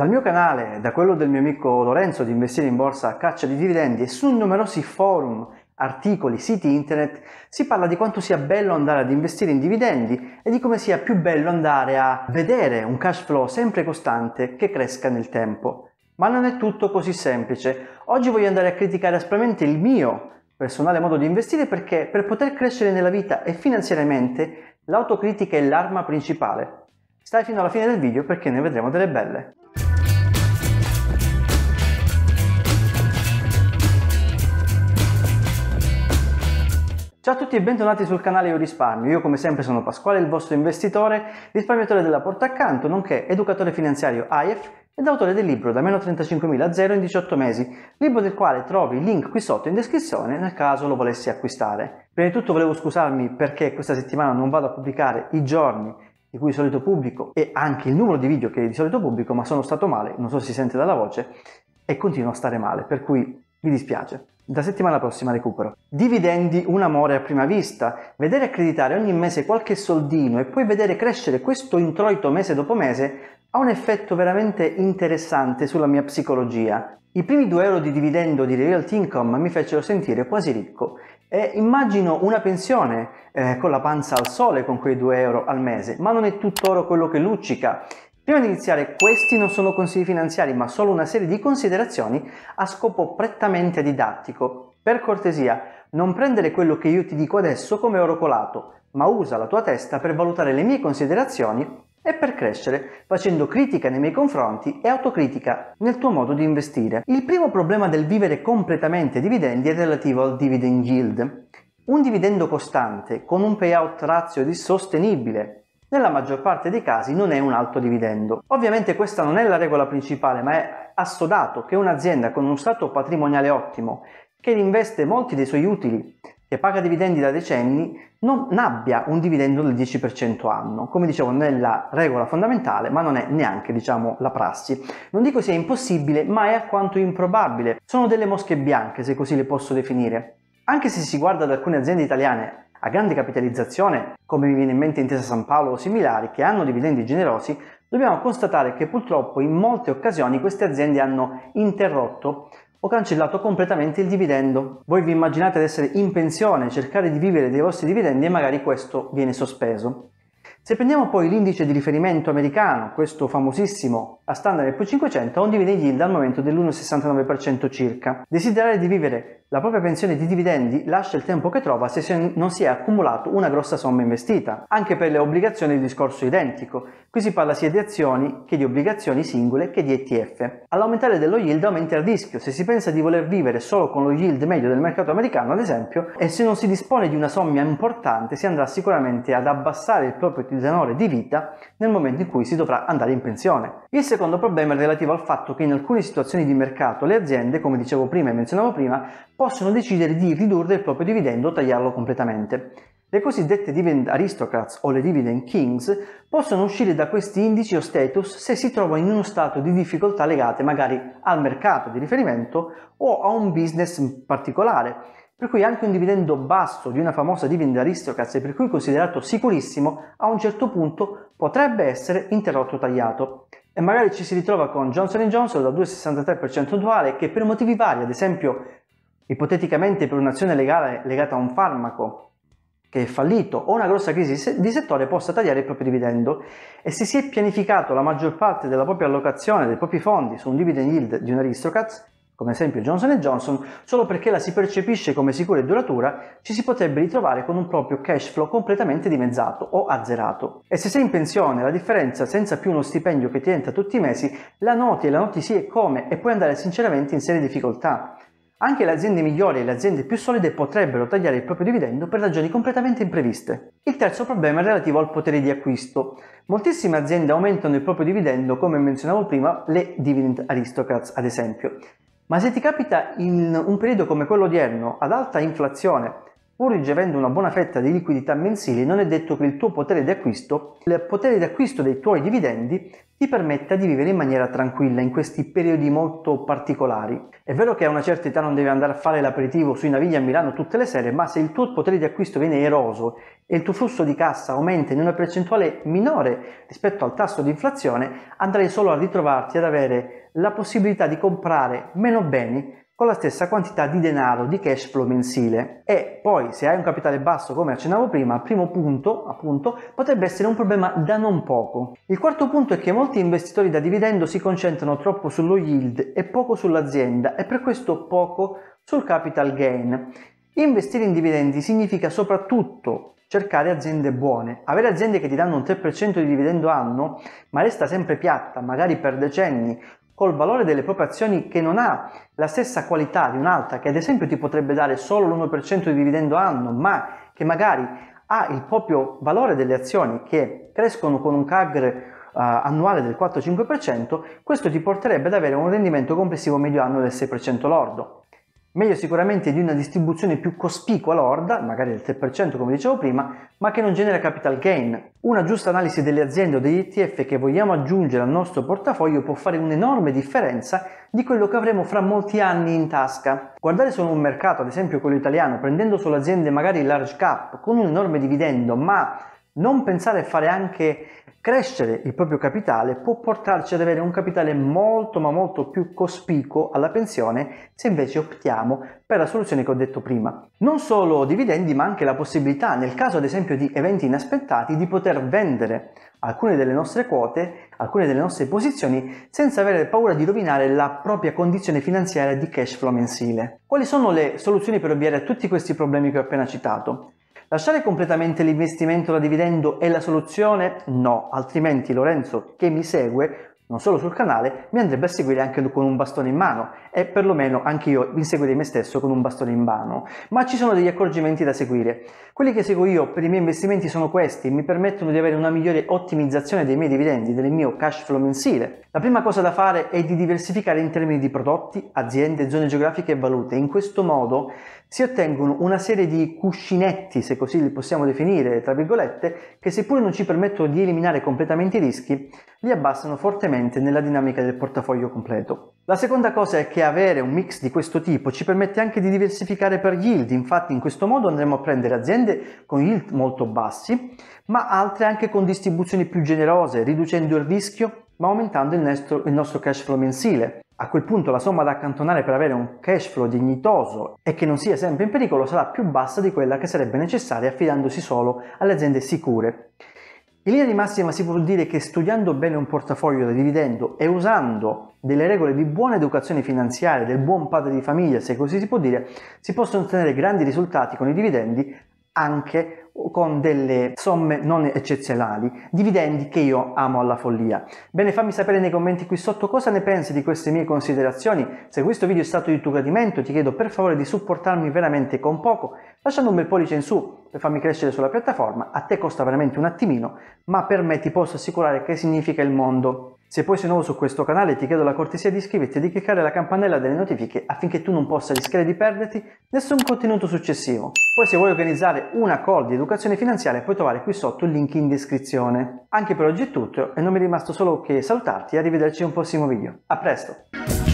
Dal mio canale, da quello del mio amico Lorenzo di Investire in Borsa a Caccia di Dividendi e su numerosi forum, articoli, siti internet, si parla di quanto sia bello andare ad investire in dividendi e di come sia più bello andare a vedere un cash flow sempre costante che cresca nel tempo. Ma non è tutto così semplice. Oggi voglio andare a criticare aspramente il mio personale modo di investire perché per poter crescere nella vita e finanziariamente l'autocritica è l'arma principale. Stai fino alla fine del video perché ne vedremo delle belle. Ciao a tutti e bentornati sul canale Io Risparmio. Io come sempre sono Pasquale, il vostro investitore, risparmiatore della porta accanto, nonché educatore finanziario AIF ed autore del libro Da meno 35.000 a zero in 18 mesi, libro del quale trovi il link qui sotto in descrizione nel caso lo volessi acquistare. Prima di tutto volevo scusarmi perché questa settimana non vado a pubblicare i giorni di cui di solito pubblico e anche il numero di video che di solito pubblico, ma sono stato male, non so se si sente dalla voce, e continuo a stare male, per cui mi dispiace. Da settimana prossima recupero. Dividendi un amore a prima vista, vedere accreditare ogni mese qualche soldino e poi vedere crescere questo introito mese dopo mese ha un effetto veramente interessante sulla mia psicologia. I primi 2 euro di dividendo di Realty Income mi fecero sentire quasi ricco e immagino una pensione eh, con la panza al sole con quei 2 euro al mese, ma non è tutto oro quello che luccica. Prima di iniziare, questi non sono consigli finanziari, ma solo una serie di considerazioni a scopo prettamente didattico. Per cortesia, non prendere quello che io ti dico adesso come oro colato, ma usa la tua testa per valutare le mie considerazioni e per crescere facendo critica nei miei confronti e autocritica nel tuo modo di investire. Il primo problema del vivere completamente dividendi è relativo al dividend yield. Un dividendo costante con un payout ratio di sostenibile nella maggior parte dei casi non è un alto dividendo. Ovviamente questa non è la regola principale, ma è assodato che un'azienda con uno stato patrimoniale ottimo, che investe molti dei suoi utili, che paga dividendi da decenni, non abbia un dividendo del 10% anno. Come dicevo, non è la regola fondamentale, ma non è neanche, diciamo, la prassi. Non dico sia impossibile, ma è alquanto improbabile. Sono delle mosche bianche, se così le posso definire. Anche se si guarda ad alcune aziende italiane a grande capitalizzazione, come mi viene in mente Intesa San Paolo o similari, che hanno dividendi generosi, dobbiamo constatare che purtroppo in molte occasioni queste aziende hanno interrotto o cancellato completamente il dividendo. Voi vi immaginate di essere in pensione, cercare di vivere dei vostri dividendi e magari questo viene sospeso. Se prendiamo poi l'indice di riferimento americano, questo famosissimo a standard P500 ha un dividend yield al momento dell'1,69% circa. Desiderare di vivere la propria pensione di dividendi lascia il tempo che trova se non si è accumulato una grossa somma investita. Anche per le obbligazioni il discorso è identico, qui si parla sia di azioni che di obbligazioni singole che di ETF. All'aumentare dello yield aumenta il rischio, se si pensa di voler vivere solo con lo yield medio del mercato americano ad esempio e se non si dispone di una somma importante si andrà sicuramente ad abbassare il proprio tenore di vita nel momento in cui si dovrà andare in pensione. Il secondo problema è relativo al fatto che in alcune situazioni di mercato le aziende, come dicevo prima e menzionavo prima, possono decidere di ridurre il proprio dividendo o tagliarlo completamente. Le cosiddette dividend aristocrats o le dividend kings possono uscire da questi indici o status se si trovano in uno stato di difficoltà legate magari al mercato di riferimento o a un business particolare, per cui anche un dividendo basso di una famosa dividend aristocrats e per cui considerato sicurissimo a un certo punto potrebbe essere interrotto o tagliato e magari ci si ritrova con Johnson Johnson da 2,63% percentuale che per motivi vari, ad esempio ipoteticamente per un'azione legale legata a un farmaco che è fallito o una grossa crisi di settore possa tagliare il proprio dividendo e se si è pianificato la maggior parte della propria allocazione dei propri fondi su un dividend yield di un aristocrats come esempio Johnson Johnson, solo perché la si percepisce come sicura e duratura, ci si potrebbe ritrovare con un proprio cash flow completamente dimezzato o azzerato. E se sei in pensione, la differenza senza più uno stipendio che ti entra tutti i mesi, la noti e la noti sì e come e puoi andare sinceramente in serie difficoltà. Anche le aziende migliori e le aziende più solide potrebbero tagliare il proprio dividendo per ragioni completamente impreviste. Il terzo problema è relativo al potere di acquisto. Moltissime aziende aumentano il proprio dividendo, come menzionavo prima, le dividend aristocrats ad esempio. Ma se ti capita in un periodo come quello odierno ad alta inflazione, pur ricevendo una buona fetta di liquidità mensile, non è detto che il tuo potere di acquisto, il potere di acquisto dei tuoi dividendi, ti permetta di vivere in maniera tranquilla in questi periodi molto particolari. È vero che a una certa età non devi andare a fare l'aperitivo sui navigli a Milano tutte le sere, ma se il tuo potere di acquisto viene eroso e il tuo flusso di cassa aumenta in una percentuale minore rispetto al tasso di inflazione, andrai solo a ritrovarti ad avere la possibilità di comprare meno beni con la stessa quantità di denaro di cash flow mensile e poi se hai un capitale basso come accennavo prima al primo punto appunto potrebbe essere un problema da non poco il quarto punto è che molti investitori da dividendo si concentrano troppo sullo yield e poco sull'azienda e per questo poco sul capital gain investire in dividendi significa soprattutto cercare aziende buone. Avere aziende che ti danno un 3% di dividendo anno, ma resta sempre piatta, magari per decenni, col valore delle proprie azioni che non ha la stessa qualità di un'altra che ad esempio ti potrebbe dare solo l'1% di dividendo anno, ma che magari ha il proprio valore delle azioni che crescono con un CAGR Uh, eh, annuale del 4-5%, questo ti porterebbe ad avere un rendimento complessivo medio anno del 6% lordo. Meglio sicuramente di una distribuzione più cospicua lorda, magari del 3% come dicevo prima, ma che non genera capital gain. Una giusta analisi delle aziende o degli ETF che vogliamo aggiungere al nostro portafoglio può fare un'enorme differenza di quello che avremo fra molti anni in tasca. Guardare solo un mercato, ad esempio quello italiano, prendendo solo aziende magari large cap con un enorme dividendo, ma non pensare a fare anche crescere il proprio capitale può portarci ad avere un capitale molto ma molto più cospicuo alla pensione se invece optiamo per la soluzione che ho detto prima. Non solo dividendi ma anche la possibilità nel caso ad esempio di eventi inaspettati di poter vendere alcune delle nostre quote, alcune delle nostre posizioni senza avere paura di rovinare la propria condizione finanziaria di cash flow mensile. Quali sono le soluzioni per ovviare a tutti questi problemi che ho appena citato? Lasciare completamente l'investimento da dividendo è la soluzione? No, altrimenti Lorenzo che mi segue non solo sul canale, mi andrebbe a seguire anche con un bastone in mano e perlomeno anche io inseguirei me stesso con un bastone in mano. Ma ci sono degli accorgimenti da seguire. Quelli che seguo io per i miei investimenti sono questi, mi permettono di avere una migliore ottimizzazione dei miei dividendi, del mio cash flow mensile. La prima cosa da fare è di diversificare in termini di prodotti, aziende, zone geografiche e valute. In questo modo si ottengono una serie di cuscinetti, se così li possiamo definire, tra virgolette, che seppur non ci permettono di eliminare completamente i rischi, li abbassano fortemente presente nella dinamica del portafoglio completo. La seconda cosa è che avere un mix di questo tipo ci permette anche di diversificare per yield, infatti in questo modo andremo a prendere aziende con yield molto bassi, ma altre anche con distribuzioni più generose, riducendo il rischio ma aumentando il nostro, il nostro cash flow mensile. A quel punto la somma da accantonare per avere un cash flow dignitoso e che non sia sempre in pericolo sarà più bassa di quella che sarebbe necessaria affidandosi solo alle aziende sicure. In linea di massima si può dire che studiando bene un portafoglio da dividendo e usando delle regole di buona educazione finanziaria, del buon padre di famiglia, se così si può dire, si possono ottenere grandi risultati con i dividendi anche con delle somme non eccezionali, dividendi che io amo alla follia. Bene, fammi sapere nei commenti qui sotto cosa ne pensi di queste mie considerazioni. Se questo video è stato di tuo gradimento, ti chiedo per favore di supportarmi veramente con poco, lasciando un bel pollice in su per farmi crescere sulla piattaforma, a te costa veramente un attimino, ma per me ti posso assicurare che significa il mondo. Se poi sei nuovo su questo canale ti chiedo la cortesia di iscriverti e di cliccare la campanella delle notifiche affinché tu non possa rischiare di perderti nessun contenuto successivo. Poi se vuoi organizzare una call di educazione finanziaria puoi trovare qui sotto il link in descrizione. Anche per oggi è tutto e non mi è rimasto solo che salutarti e arrivederci in un prossimo video. A presto!